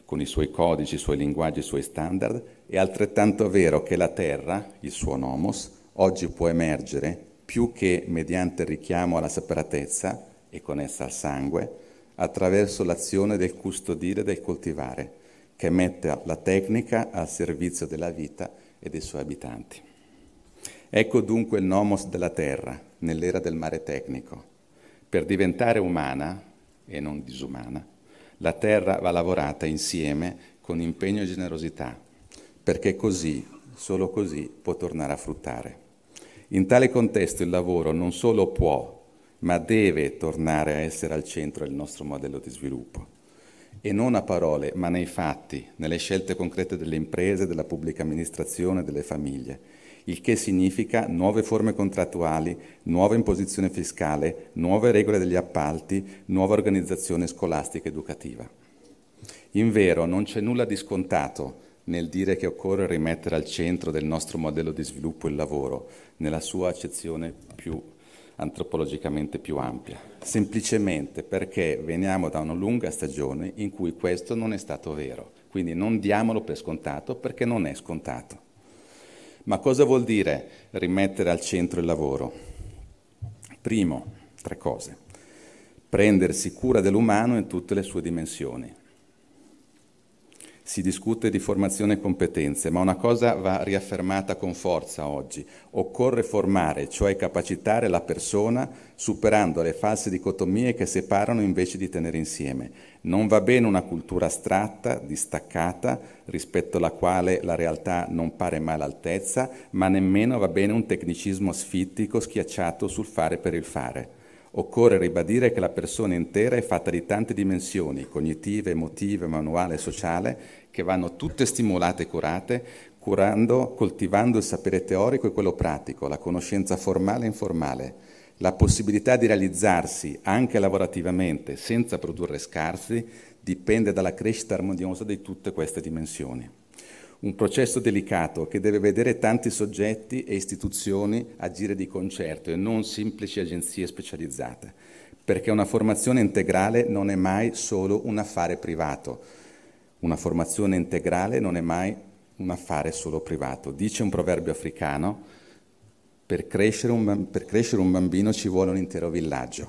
con i suoi codici, i suoi linguaggi, i suoi standard, è altrettanto vero che la Terra, il suo nomos, oggi può emergere più che mediante il richiamo alla separatezza e con essa al sangue, attraverso l'azione del custodire e del coltivare, che mette la tecnica al servizio della vita e dei suoi abitanti. Ecco dunque il nomos della terra nell'era del mare tecnico. Per diventare umana e non disumana, la terra va lavorata insieme con impegno e generosità, perché così, solo così, può tornare a fruttare. In tale contesto il lavoro non solo può, ma deve tornare a essere al centro del nostro modello di sviluppo. E non a parole, ma nei fatti, nelle scelte concrete delle imprese, della pubblica amministrazione, delle famiglie il che significa nuove forme contrattuali, nuova imposizione fiscale, nuove regole degli appalti, nuova organizzazione scolastica educativa. In vero, non c'è nulla di scontato nel dire che occorre rimettere al centro del nostro modello di sviluppo il lavoro, nella sua accezione più antropologicamente più ampia, semplicemente perché veniamo da una lunga stagione in cui questo non è stato vero, quindi non diamolo per scontato perché non è scontato. Ma cosa vuol dire rimettere al centro il lavoro? Primo, tre cose. Prendersi cura dell'umano in tutte le sue dimensioni si discute di formazione e competenze, ma una cosa va riaffermata con forza oggi. Occorre formare, cioè capacitare la persona superando le false dicotomie che separano invece di tenere insieme. Non va bene una cultura astratta, distaccata, rispetto alla quale la realtà non pare mai all'altezza, ma nemmeno va bene un tecnicismo sfittico schiacciato sul fare per il fare. Occorre ribadire che la persona intera è fatta di tante dimensioni, cognitive, emotive, manuale e sociale, che vanno tutte stimolate e curate, curando, coltivando il sapere teorico e quello pratico, la conoscenza formale e informale, la possibilità di realizzarsi anche lavorativamente senza produrre scarsi dipende dalla crescita armoniosa di tutte queste dimensioni. Un processo delicato che deve vedere tanti soggetti e istituzioni agire di concerto e non semplici agenzie specializzate, perché una formazione integrale non è mai solo un affare privato, una formazione integrale non è mai un affare solo privato. Dice un proverbio africano, per crescere un, per crescere un bambino ci vuole un intero villaggio.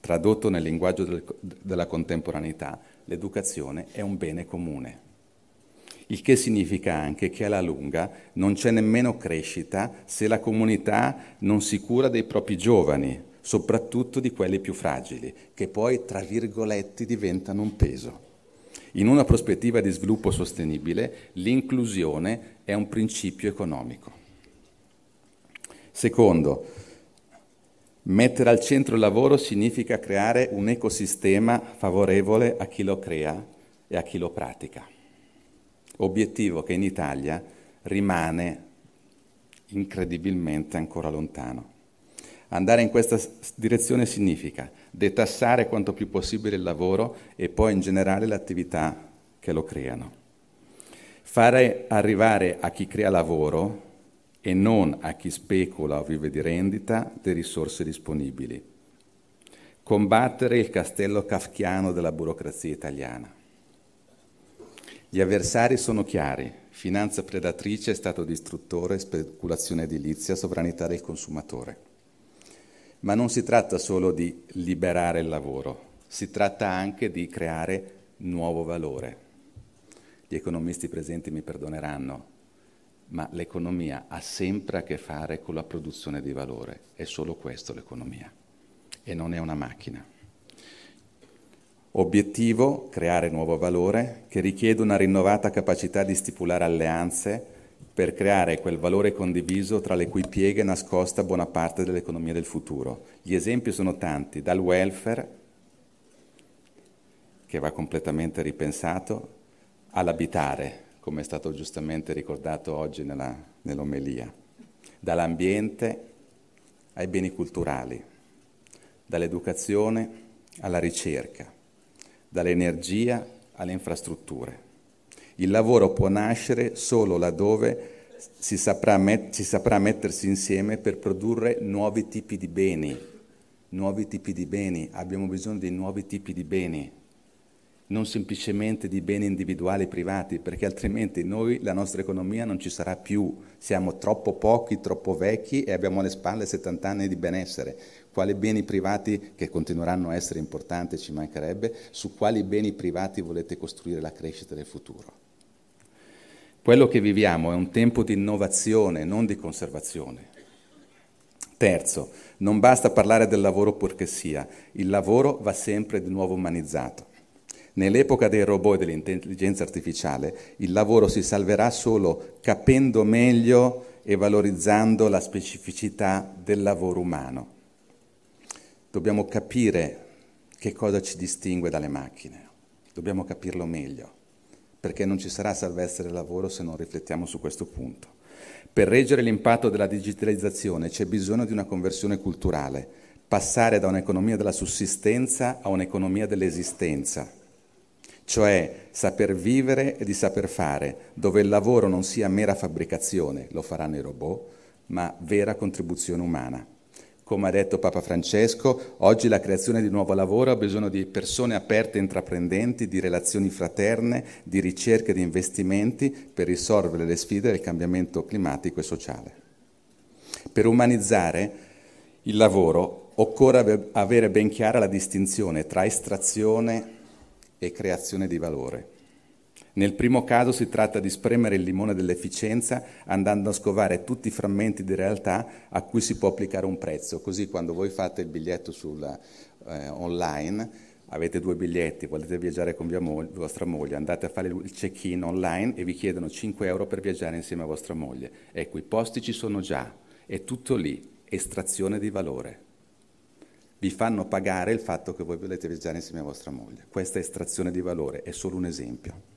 Tradotto nel linguaggio del, della contemporaneità, l'educazione è un bene comune. Il che significa anche che alla lunga non c'è nemmeno crescita se la comunità non si cura dei propri giovani, soprattutto di quelli più fragili, che poi, tra virgolette, diventano un peso. In una prospettiva di sviluppo sostenibile, l'inclusione è un principio economico. Secondo, mettere al centro il lavoro significa creare un ecosistema favorevole a chi lo crea e a chi lo pratica. Obiettivo che in Italia rimane incredibilmente ancora lontano. Andare in questa direzione significa detassare quanto più possibile il lavoro e poi in generale le attività che lo creano. Fare arrivare a chi crea lavoro e non a chi specula o vive di rendita le risorse disponibili. Combattere il castello kafkiano della burocrazia italiana. Gli avversari sono chiari, finanza predatrice, stato distruttore, speculazione edilizia, sovranità del consumatore. Ma non si tratta solo di liberare il lavoro, si tratta anche di creare nuovo valore. Gli economisti presenti mi perdoneranno, ma l'economia ha sempre a che fare con la produzione di valore, è solo questo l'economia e non è una macchina. Obiettivo, creare nuovo valore, che richiede una rinnovata capacità di stipulare alleanze per creare quel valore condiviso tra le cui pieghe è nascosta buona parte dell'economia del futuro. Gli esempi sono tanti, dal welfare, che va completamente ripensato, all'abitare, come è stato giustamente ricordato oggi nella, nell'omelia, dall'ambiente ai beni culturali, dall'educazione alla ricerca, dall'energia alle infrastrutture. Il lavoro può nascere solo laddove si saprà, met- si saprà mettersi insieme per produrre nuovi tipi di beni. Nuovi tipi di beni, abbiamo bisogno di nuovi tipi di beni, non semplicemente di beni individuali privati, perché altrimenti noi, la nostra economia non ci sarà più, siamo troppo pochi, troppo vecchi e abbiamo alle spalle 70 anni di benessere. Quali beni privati, che continueranno a essere importanti, ci mancherebbe, su quali beni privati volete costruire la crescita del futuro? Quello che viviamo è un tempo di innovazione, non di conservazione. Terzo, non basta parlare del lavoro purché sia, il lavoro va sempre di nuovo umanizzato. Nell'epoca dei robot e dell'intelligenza artificiale, il lavoro si salverà solo capendo meglio e valorizzando la specificità del lavoro umano. Dobbiamo capire che cosa ci distingue dalle macchine, dobbiamo capirlo meglio perché non ci sarà salvezza del lavoro se non riflettiamo su questo punto. Per reggere l'impatto della digitalizzazione c'è bisogno di una conversione culturale, passare da un'economia della sussistenza a un'economia dell'esistenza, cioè saper vivere e di saper fare, dove il lavoro non sia mera fabbricazione, lo faranno i robot, ma vera contribuzione umana. Come ha detto Papa Francesco, oggi la creazione di nuovo lavoro ha bisogno di persone aperte e intraprendenti, di relazioni fraterne, di ricerca e di investimenti per risolvere le sfide del cambiamento climatico e sociale. Per umanizzare il lavoro occorre avere ben chiara la distinzione tra estrazione e creazione di valore. Nel primo caso si tratta di spremere il limone dell'efficienza andando a scovare tutti i frammenti di realtà a cui si può applicare un prezzo, così quando voi fate il biglietto sulla, eh, online avete due biglietti, volete viaggiare con moglie, vostra moglie, andate a fare il check-in online e vi chiedono 5 euro per viaggiare insieme a vostra moglie. Ecco, i posti ci sono già, è tutto lì, estrazione di valore. Vi fanno pagare il fatto che voi volete viaggiare insieme a vostra moglie. Questa estrazione di valore è solo un esempio.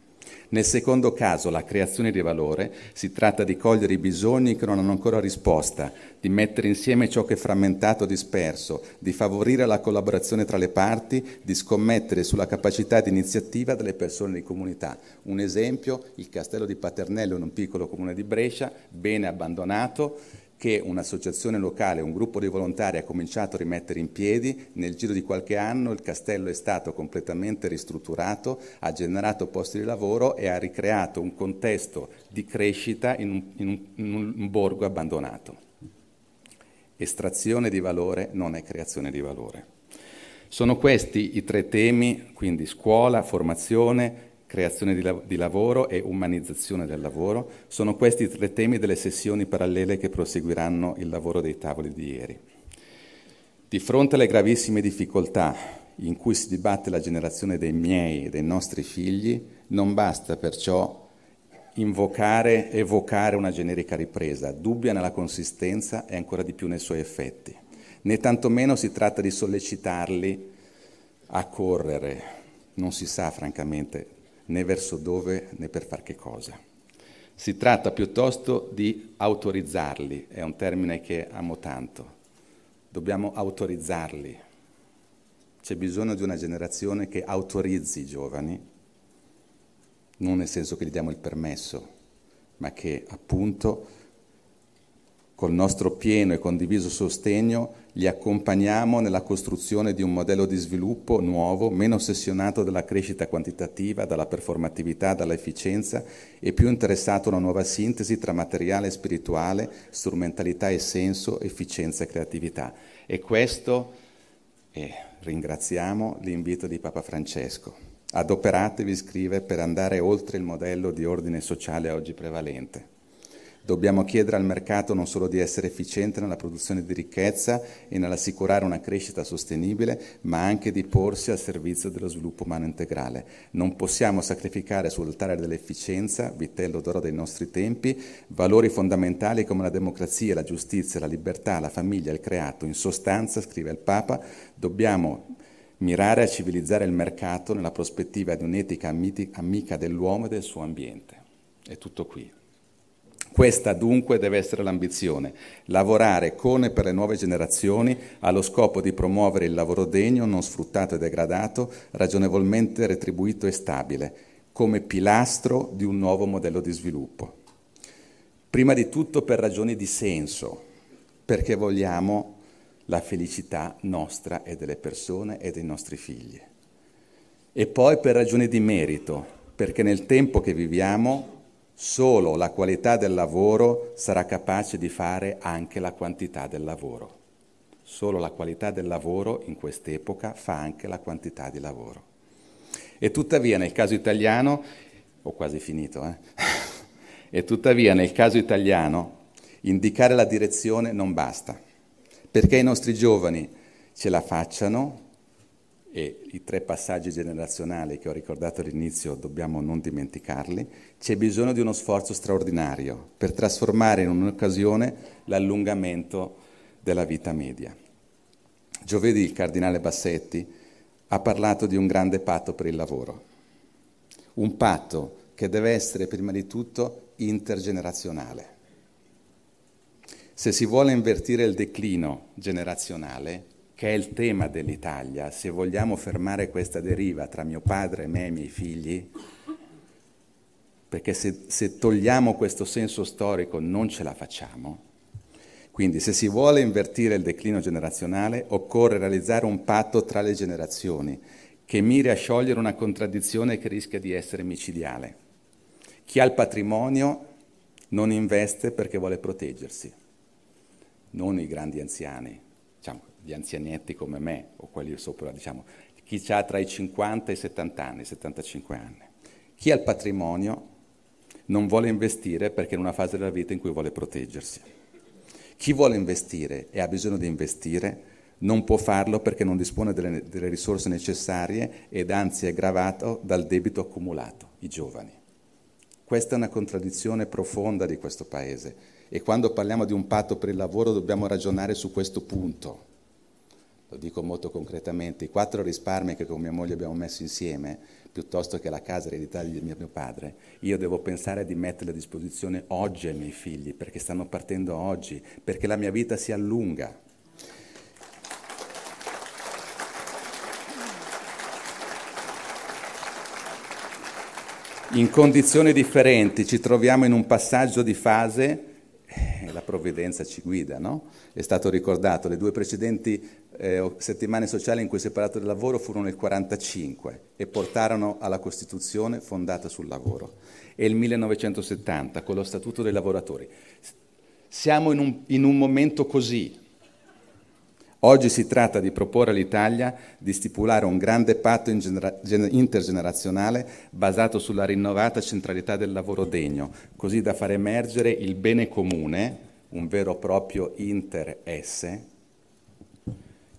Nel secondo caso, la creazione di valore, si tratta di cogliere i bisogni che non hanno ancora risposta, di mettere insieme ciò che è frammentato o disperso, di favorire la collaborazione tra le parti, di scommettere sulla capacità di iniziativa delle persone di comunità. Un esempio, il castello di Paternello in un piccolo comune di Brescia, bene abbandonato, che un'associazione locale, un gruppo di volontari ha cominciato a rimettere in piedi, nel giro di qualche anno il castello è stato completamente ristrutturato, ha generato posti di lavoro e ha ricreato un contesto di crescita in un, in un, in un borgo abbandonato. Estrazione di valore non è creazione di valore. Sono questi i tre temi, quindi scuola, formazione, creazione di, lav- di, lavoro e umanizzazione del lavoro, sono questi tre temi delle sessioni parallele che proseguiranno il lavoro dei tavoli di ieri. Di fronte alle gravissime difficoltà in cui si dibatte la generazione dei miei e dei nostri figli, non basta perciò invocare, evocare una generica ripresa, dubbia nella consistenza e ancora di più nei suoi effetti, né tantomeno si tratta di sollecitarli a correre, non si sa francamente né verso dove né per far che cosa. Si tratta piuttosto di autorizzarli, è un termine che amo tanto. Dobbiamo autorizzarli. C'è bisogno di una generazione che autorizzi i giovani, non nel senso che gli diamo il permesso, ma che appunto col nostro pieno e condiviso sostegno li accompagniamo nella costruzione di un modello di sviluppo nuovo, meno ossessionato dalla crescita quantitativa, dalla performatività, dall'efficienza e più interessato a una nuova sintesi tra materiale e spirituale, strumentalità e senso, efficienza e creatività. E questo, eh, ringraziamo l'invito di Papa Francesco. Adoperatevi, scrive, per andare oltre il modello di ordine sociale oggi prevalente. Dobbiamo chiedere al mercato non solo di essere efficiente nella produzione di ricchezza e nell'assicurare una crescita sostenibile, ma anche di porsi al servizio dello sviluppo umano integrale. Non possiamo sacrificare sull'altare dell'efficienza, vitello d'oro dei nostri tempi, valori fondamentali come la democrazia, la giustizia, la libertà, la famiglia, il creato. In sostanza, scrive il Papa, dobbiamo mirare a civilizzare il mercato nella prospettiva di un'etica amica dell'uomo e del suo ambiente. È tutto qui. Questa dunque deve essere l'ambizione, lavorare con e per le nuove generazioni allo scopo di promuovere il lavoro degno, non sfruttato e degradato, ragionevolmente retribuito e stabile, come pilastro di un nuovo modello di sviluppo. Prima di tutto per ragioni di senso, perché vogliamo la felicità nostra e delle persone e dei nostri figli. E poi per ragioni di merito, perché nel tempo che viviamo Solo la qualità del lavoro sarà capace di fare anche la quantità del lavoro. Solo la qualità del lavoro in quest'epoca fa anche la quantità di lavoro. E tuttavia nel caso italiano, ho quasi finito, eh? e tuttavia nel caso italiano indicare la direzione non basta, perché i nostri giovani ce la facciano e i tre passaggi generazionali che ho ricordato all'inizio dobbiamo non dimenticarli, c'è bisogno di uno sforzo straordinario per trasformare in un'occasione l'allungamento della vita media. Giovedì il cardinale Bassetti ha parlato di un grande patto per il lavoro, un patto che deve essere prima di tutto intergenerazionale. Se si vuole invertire il declino generazionale, che è il tema dell'Italia, se vogliamo fermare questa deriva tra mio padre me e i miei figli, perché se, se togliamo questo senso storico non ce la facciamo. Quindi se si vuole invertire il declino generazionale occorre realizzare un patto tra le generazioni che miri a sciogliere una contraddizione che rischia di essere micidiale. Chi ha il patrimonio non investe perché vuole proteggersi, non i grandi anziani, diciamo, gli anzianetti come me o quelli sopra, diciamo, chi ha tra i 50 e i 70 anni, 75 anni. Chi ha il patrimonio non vuole investire perché è in una fase della vita in cui vuole proteggersi. Chi vuole investire e ha bisogno di investire non può farlo perché non dispone delle, delle risorse necessarie ed anzi è gravato dal debito accumulato, i giovani. Questa è una contraddizione profonda di questo Paese e quando parliamo di un patto per il lavoro dobbiamo ragionare su questo punto. Lo dico molto concretamente, i quattro risparmi che con mia moglie abbiamo messo insieme, piuttosto che la casa ereditata di mio padre, io devo pensare di metterla a disposizione oggi ai miei figli, perché stanno partendo oggi, perché la mia vita si allunga. In condizioni differenti ci troviamo in un passaggio di fase la provvidenza ci guida, no? È stato ricordato, le due precedenti eh, settimane sociali in cui si è parlato del lavoro furono il 1945 e portarono alla Costituzione fondata sul lavoro. E il 1970 con lo Statuto dei lavoratori. Siamo in un, in un momento così, Oggi si tratta di proporre all'Italia di stipulare un grande patto intergenerazionale basato sulla rinnovata centralità del lavoro degno, così da far emergere il bene comune un vero e proprio inter-esse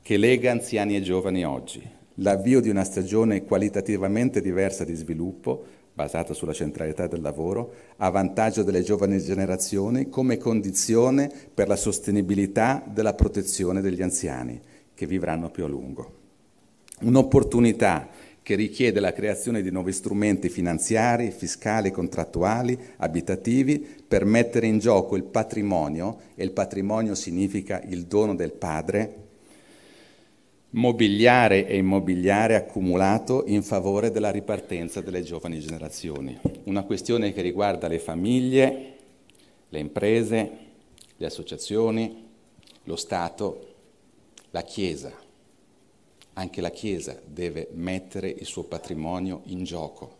che lega anziani e giovani oggi, l'avvio di una stagione qualitativamente diversa di sviluppo basata sulla centralità del lavoro, a vantaggio delle giovani generazioni come condizione per la sostenibilità della protezione degli anziani che vivranno più a lungo. Un'opportunità che richiede la creazione di nuovi strumenti finanziari, fiscali, contrattuali, abitativi per mettere in gioco il patrimonio, e il patrimonio significa il dono del Padre, mobiliare e immobiliare accumulato in favore della ripartenza delle giovani generazioni. Una questione che riguarda le famiglie, le imprese, le associazioni, lo Stato, la Chiesa anche la Chiesa deve mettere il suo patrimonio in gioco.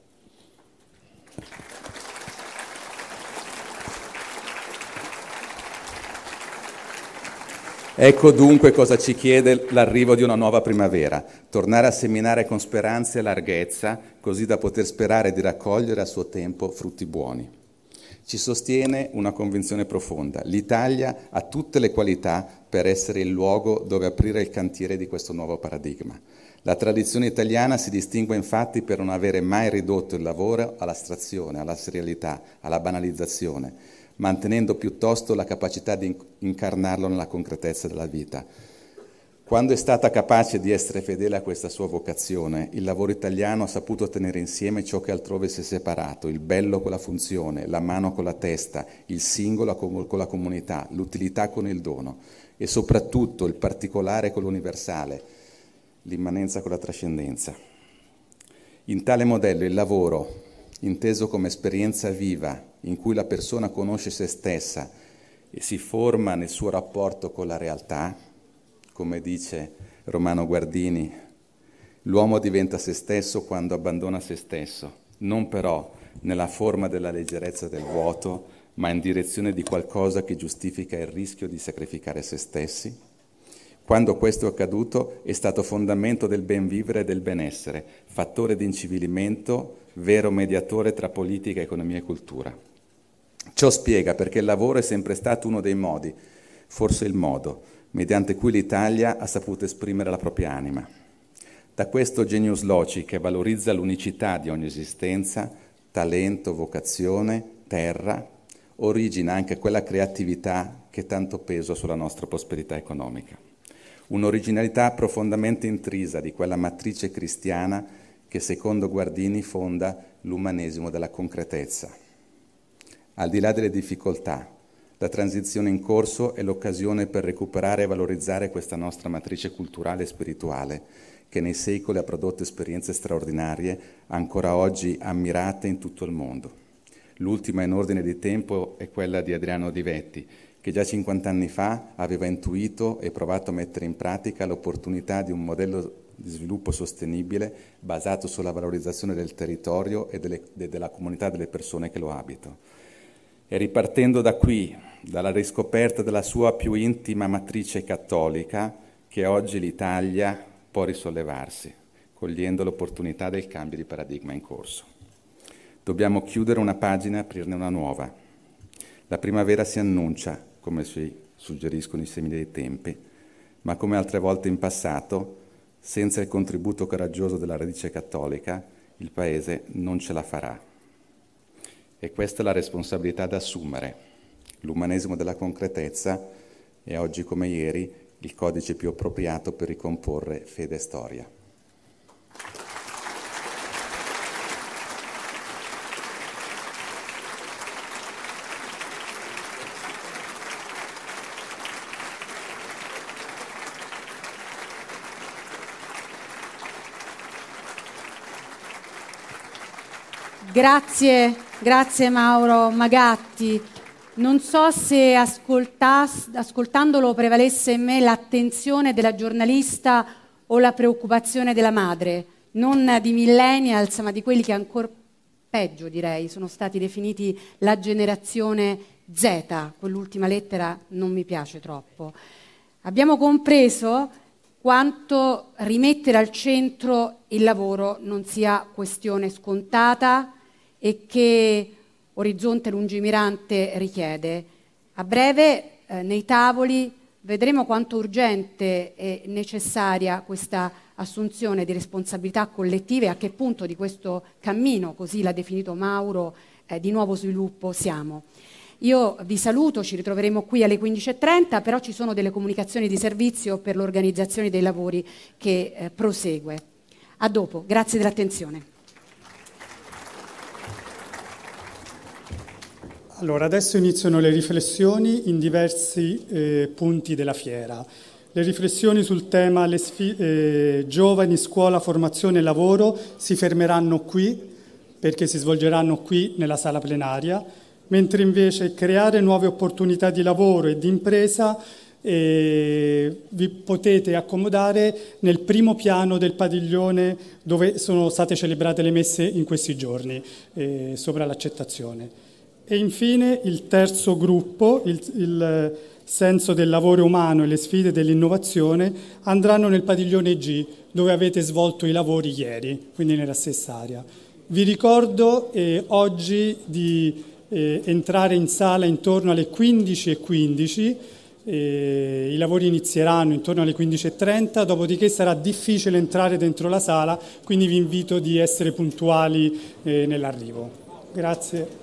Ecco dunque cosa ci chiede l'arrivo di una nuova primavera, tornare a seminare con speranza e larghezza, così da poter sperare di raccogliere a suo tempo frutti buoni. Ci sostiene una convinzione profonda, l'Italia ha tutte le qualità per essere il luogo dove aprire il cantiere di questo nuovo paradigma. La tradizione italiana si distingue infatti per non avere mai ridotto il lavoro all'astrazione, alla serialità, alla banalizzazione, mantenendo piuttosto la capacità di incarnarlo nella concretezza della vita. Quando è stata capace di essere fedele a questa sua vocazione, il lavoro italiano ha saputo tenere insieme ciò che altrove si è separato, il bello con la funzione, la mano con la testa, il singolo con la comunità, l'utilità con il dono e soprattutto il particolare con l'universale, l'immanenza con la trascendenza. In tale modello il lavoro, inteso come esperienza viva, in cui la persona conosce se stessa e si forma nel suo rapporto con la realtà, come dice Romano Guardini, l'uomo diventa se stesso quando abbandona se stesso, non però nella forma della leggerezza del vuoto, ma in direzione di qualcosa che giustifica il rischio di sacrificare se stessi? Quando questo è accaduto è stato fondamento del ben vivere e del benessere, fattore di incivilimento, vero mediatore tra politica, economia e cultura. Ciò spiega perché il lavoro è sempre stato uno dei modi, forse il modo, mediante cui l'Italia ha saputo esprimere la propria anima. Da questo genius loci che valorizza l'unicità di ogni esistenza, talento, vocazione, terra, origina anche quella creatività che tanto pesa sulla nostra prosperità economica. Un'originalità profondamente intrisa di quella matrice cristiana che secondo Guardini fonda l'umanesimo della concretezza. Al di là delle difficoltà, la transizione in corso è l'occasione per recuperare e valorizzare questa nostra matrice culturale e spirituale che nei secoli ha prodotto esperienze straordinarie, ancora oggi ammirate in tutto il mondo. L'ultima in ordine di tempo è quella di Adriano Divetti, che già 50 anni fa aveva intuito e provato a mettere in pratica l'opportunità di un modello di sviluppo sostenibile basato sulla valorizzazione del territorio e, delle, de, della comunità delle persone che lo abitano. E ripartendo da qui, dalla riscoperta della sua più intima matrice cattolica, che oggi l'Italia può risollevarsi, cogliendo l'opportunità del cambio di paradigma in corso. Dobbiamo chiudere una pagina e aprirne una nuova. La primavera si annuncia, come si suggeriscono i semi dei tempi, ma come altre volte in passato, senza il contributo coraggioso della radice cattolica, il Paese non ce la farà. E questa è la responsabilità da assumere. L'umanesimo della concretezza è oggi come ieri il codice più appropriato per ricomporre fede e storia. Grazie, grazie Mauro Magatti. Non so se ascoltandolo prevalesse in me l'attenzione della giornalista o la preoccupazione della madre, non di millennials, ma di quelli che ancora peggio direi sono stati definiti la generazione Z, quell'ultima lettera non mi piace troppo. Abbiamo compreso quanto rimettere al centro il lavoro non sia questione scontata, e che Orizzonte Lungimirante richiede. A breve eh, nei tavoli vedremo quanto urgente e necessaria questa assunzione di responsabilità collettive e a che punto di questo cammino, così l'ha definito Mauro, eh, di nuovo sviluppo siamo. Io vi saluto, ci ritroveremo qui alle 15.30, però ci sono delle comunicazioni di servizio per l'organizzazione dei lavori che eh, prosegue. A dopo, grazie dell'attenzione. Allora, adesso iniziano le riflessioni in diversi eh, punti della fiera. Le riflessioni sul tema eh, giovani, scuola, formazione e lavoro si fermeranno qui, perché si svolgeranno qui nella sala plenaria, mentre invece creare nuove opportunità di lavoro e di impresa eh, vi potete accomodare nel primo piano del padiglione dove sono state celebrate le messe in questi giorni, eh, sopra l'accettazione. E infine il terzo gruppo, il, il eh, senso del lavoro umano e le sfide dell'innovazione, andranno nel padiglione G, dove avete svolto i lavori ieri, quindi nella stessa area. Vi ricordo eh, oggi di eh, entrare in sala intorno alle 15.15, 15. Eh, i lavori inizieranno intorno alle 15.30, dopodiché sarà difficile entrare dentro la sala, quindi vi invito di essere puntuali eh, nell'arrivo. Grazie.